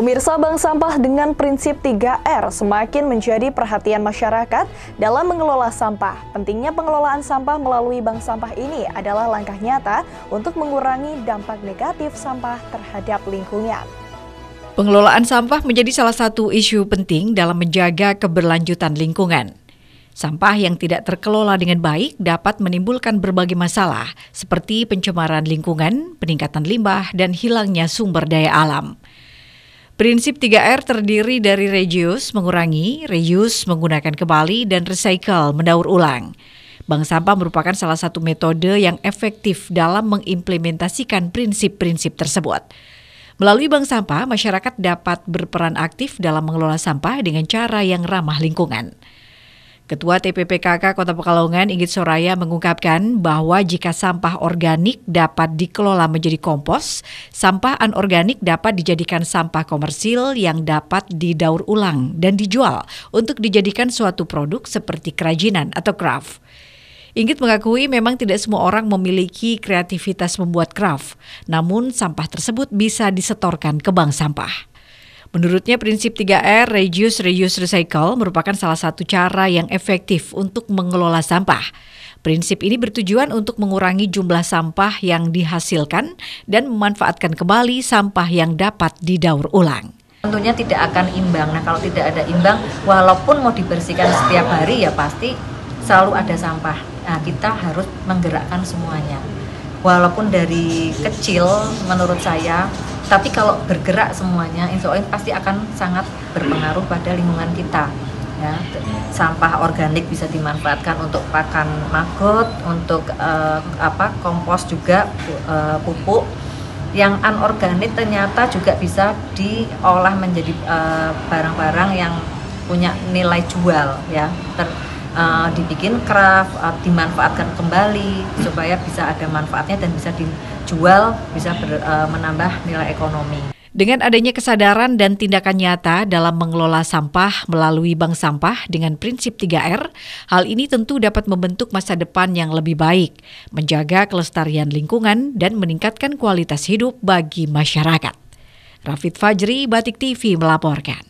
Pemirsa bank sampah dengan prinsip 3R semakin menjadi perhatian masyarakat dalam mengelola sampah. Pentingnya pengelolaan sampah melalui bank sampah ini adalah langkah nyata untuk mengurangi dampak negatif sampah terhadap lingkungan. Pengelolaan sampah menjadi salah satu isu penting dalam menjaga keberlanjutan lingkungan. Sampah yang tidak terkelola dengan baik dapat menimbulkan berbagai masalah, seperti pencemaran lingkungan, peningkatan limbah, dan hilangnya sumber daya alam. Prinsip 3R terdiri dari reduce, mengurangi, reuse, menggunakan kembali, dan recycle, mendaur ulang. Bank sampah merupakan salah satu metode yang efektif dalam mengimplementasikan prinsip-prinsip tersebut. Melalui bank sampah, masyarakat dapat berperan aktif dalam mengelola sampah dengan cara yang ramah lingkungan. Ketua TPPKK Kota Pekalongan Inggit Soraya mengungkapkan bahwa jika sampah organik dapat dikelola menjadi kompos, sampah anorganik dapat dijadikan sampah komersil yang dapat didaur ulang dan dijual untuk dijadikan suatu produk seperti kerajinan atau craft. Inggit mengakui memang tidak semua orang memiliki kreativitas membuat craft, namun sampah tersebut bisa disetorkan ke bank sampah. Menurutnya prinsip 3R Reduce, Reuse, Recycle merupakan salah satu cara yang efektif untuk mengelola sampah. Prinsip ini bertujuan untuk mengurangi jumlah sampah yang dihasilkan dan memanfaatkan kembali sampah yang dapat didaur ulang tentunya tidak akan imbang. Nah, kalau tidak ada imbang, walaupun mau dibersihkan setiap hari ya pasti selalu ada sampah. Nah, kita harus menggerakkan semuanya. Walaupun dari kecil menurut saya tapi kalau bergerak semuanya insya Allah pasti akan sangat berpengaruh pada lingkungan kita ya sampah organik bisa dimanfaatkan untuk pakan maggot untuk uh, apa kompos juga uh, pupuk yang anorganik ternyata juga bisa diolah menjadi eh, barang-barang uh, yang punya nilai jual ya Ter uh, dibikin craft uh, dimanfaatkan kembali supaya bisa ada manfaatnya dan bisa dijual bisa ber, uh, menambah nilai ekonomi. Dengan adanya kesadaran dan tindakan nyata dalam mengelola sampah melalui bank sampah dengan prinsip 3R, hal ini tentu dapat membentuk masa depan yang lebih baik, menjaga kelestarian lingkungan dan meningkatkan kualitas hidup bagi masyarakat. Rafid Fajri, Batik TV melaporkan.